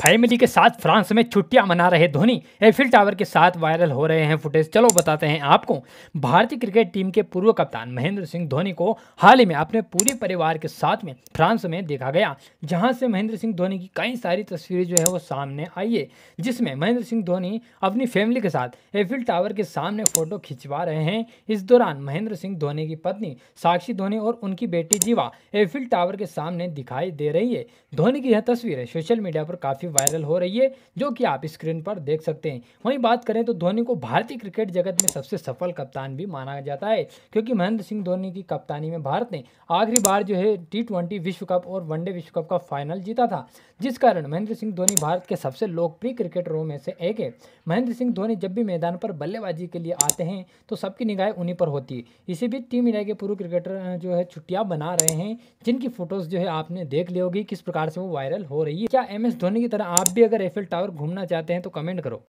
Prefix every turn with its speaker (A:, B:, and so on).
A: family के साथ France में छुट्टियां मना रहे धोनी एफिल टावर के साथ वायरल हो रहे हैं फुटेज चलो बताते हैं आपको भारतीय क्रिकेट टीम के पूर्व कप्तान महेंद्र सिंह धोनी को हाल ही में अपने पूरे परिवार के साथ में फ्रांस में देखा गया जहां से महेंद्र सिंह धोनी की कई सारी तस्वीरें जो है वो सामने आई है जिसमें महेंद्र सिंह धोनी अपनी फैमिली के साथ एफिल टावर के सामने फोटो खिंचवा रहे हैं इस दौरान महेंद्र सिंह धोनी की पत्नी साक्षी धोनी और उनकी बेटी जीवा एफिल टावर के सामने दिखाई दे रही है धोनी की यह तस्वीरें सोशल मीडिया पर काफ़ी काफ़ी वायरल हो रही है जो कि आप स्क्रीन पर देख सकते हैं वहीं बात करें तो धोनी को भारतीय क्रिकेट जगत में सबसे सफल कप्तान भी माना जाता है क्योंकि महेंद्र सिंह धोनी की कप्तानी में भारत ने आखिरी बार जो है टी विश्व कप और वनडे विश्व कप का फाइनल जीता था जिस कारण महेंद्र सिंह धोनी भारत के सबसे लोकप्रिय क्रिकेटरों में से एक है महेंद्र सिंह धोनी जब भी मैदान पर बल्लेबाजी के लिए आते हैं तो सबकी निगाहें उन्हीं पर होती है इसी बीच टीम इंडिया के पूर्व क्रिकेटर जो है छुट्टियां बना रहे हैं जिनकी फोटोज जो है आपने देख ली होगी किस प्रकार से वो वायरल हो रही है क्या एम एस धोनी की तरह आप भी अगर एफिल टावर घूमना चाहते हैं तो कमेंट करो